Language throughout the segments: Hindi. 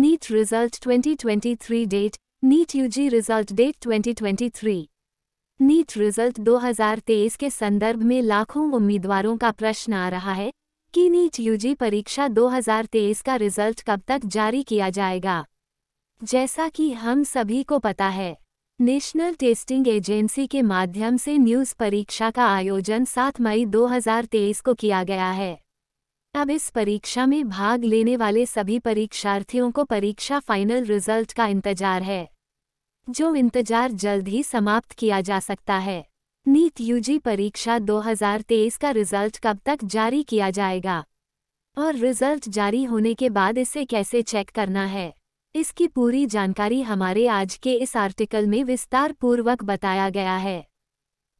NEET Result 2023 Date NEET UG result date 2023 NEET result 2023 के संदर्भ में लाखों उम्मीदवारों का प्रश्न आ रहा है कि नीट यूजी परीक्षा 2023 का रिजल्ट कब तक जारी किया जाएगा जैसा कि हम सभी को पता है नेशनल टेस्टिंग एजेंसी के माध्यम से न्यूज़ परीक्षा का आयोजन 7 मई 2023 को किया गया है अब इस परीक्षा में भाग लेने वाले सभी परीक्षार्थियों को परीक्षा फाइनल रिजल्ट का इंतजार है जो इंतजार जल्द ही समाप्त किया जा सकता है नीट यूजी परीक्षा 2023 का रिजल्ट कब तक जारी किया जाएगा और रिजल्ट जारी होने के बाद इसे कैसे चेक करना है इसकी पूरी जानकारी हमारे आज के इस आर्टिकल में विस्तार पूर्वक बताया गया है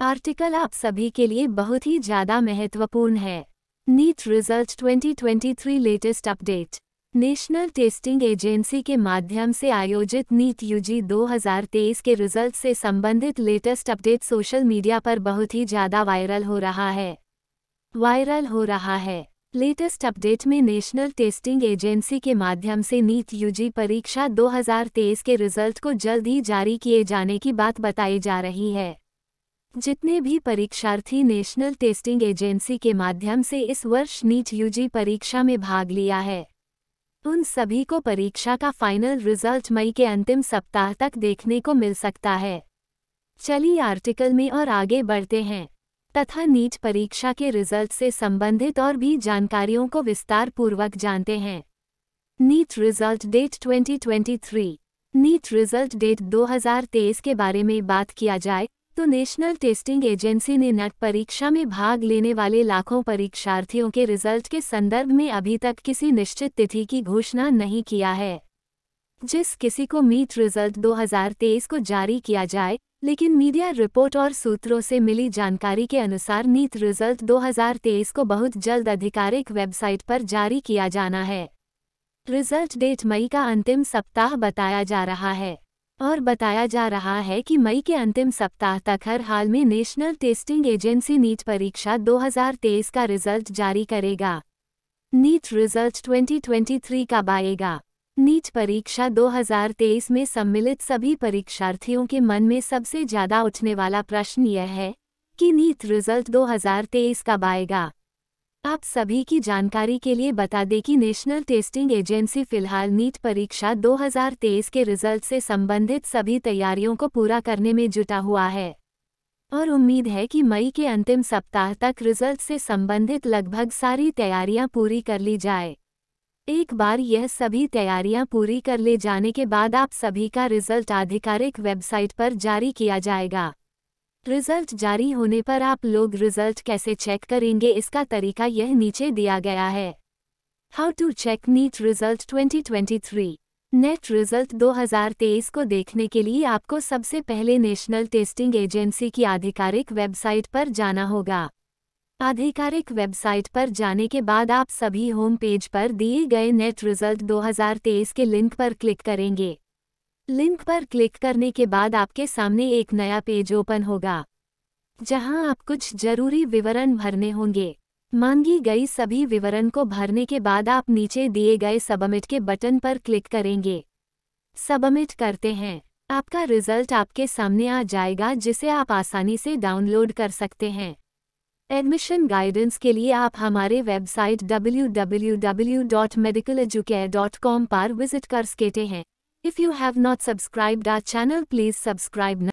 आर्टिकल आप सभी के लिए बहुत ही ज़्यादा महत्वपूर्ण है NEET result 2023 latest update national testing agency के माध्यम से आयोजित नीट यूजी 2023 के रिजल्ट से संबंधित लेटेस्ट अपडेट सोशल मीडिया पर बहुत ही ज़्यादा वायरल हो रहा है वायरल हो रहा है लेटेस्ट अपडेट में नेशनल टेस्टिंग एजेंसी के माध्यम से नीट यूजी परीक्षा 2023 के रिजल्ट को जल्द ही जारी किए जाने की बात बताई जा रही है जितने भी परीक्षार्थी नेशनल टेस्टिंग एजेंसी के माध्यम से इस वर्ष नीट यूजी परीक्षा में भाग लिया है उन सभी को परीक्षा का फाइनल रिजल्ट मई के अंतिम सप्ताह तक देखने को मिल सकता है चलिए आर्टिकल में और आगे बढ़ते हैं तथा नीट परीक्षा के रिजल्ट से संबंधित और भी जानकारियों को विस्तार पूर्वक जानते हैं NEET result date 2023 NEET result date 2023 के बारे में बात किया जाए तो नेशनल टेस्टिंग एजेंसी ने नट परीक्षा में भाग लेने वाले लाखों परीक्षार्थियों के रिजल्ट के संदर्भ में अभी तक किसी निश्चित तिथि की घोषणा नहीं किया है जिस किसी को मीट रिजल्ट 2023 को जारी किया जाए लेकिन मीडिया रिपोर्ट और सूत्रों से मिली जानकारी के अनुसार नीट रिजल्ट 2023 को बहुत जल्द आधिकारिक वेबसाइट पर जारी किया जाना है रिजल्ट डेट मई का अंतिम सप्ताह बताया जा रहा है और बताया जा रहा है कि मई के अंतिम सप्ताह तक हर हाल में नेशनल टेस्टिंग एजेंसी नीट परीक्षा 2023 का रिजल्ट जारी करेगा नीट रिजल्ट 2023 कब आएगा नीट परीक्षा 2023 में सम्मिलित सभी परीक्षार्थियों के मन में सबसे ज्यादा उठने वाला प्रश्न यह है कि नीट रिजल्ट 2023 कब आएगा आप सभी की जानकारी के लिए बता दें कि नेशनल टेस्टिंग एजेंसी फिलहाल नीट परीक्षा 2023 के रिजल्ट से संबंधित सभी तैयारियों को पूरा करने में जुटा हुआ है और उम्मीद है कि मई के अंतिम सप्ताह तक रिजल्ट से संबंधित लगभग सारी तैयारियां पूरी कर ली जाए एक बार यह सभी तैयारियां पूरी कर ले जाने के बाद आप सभी का रिजल्ट आधिकारिक वेबसाइट पर जारी किया जाएगा रिजल्ट जारी होने पर आप लोग रिजल्ट कैसे चेक करेंगे इसका तरीका यह नीचे दिया गया है how to check NEET result 2023 NEET result 2023 को देखने के लिए आपको सबसे पहले नेशनल टेस्टिंग एजेंसी की आधिकारिक वेबसाइट पर जाना होगा आधिकारिक वेबसाइट पर जाने के बाद आप सभी होम पेज पर दिए गए नेट रिजल्ट 2023 के लिंक पर क्लिक करेंगे लिंक पर क्लिक करने के बाद आपके सामने एक नया पेज ओपन होगा जहां आप कुछ जरूरी विवरण भरने होंगे मांगी गई सभी विवरण को भरने के बाद आप नीचे दिए गए सबमिट के बटन पर क्लिक करेंगे सबमिट करते हैं आपका रिजल्ट आपके सामने आ जाएगा जिसे आप आसानी से डाउनलोड कर सकते हैं एडमिशन गाइडेंस के लिए आप हमारे वेबसाइट कॉम पर विजिट कर सकते हैं If you have not subscribed our channel please subscribe now.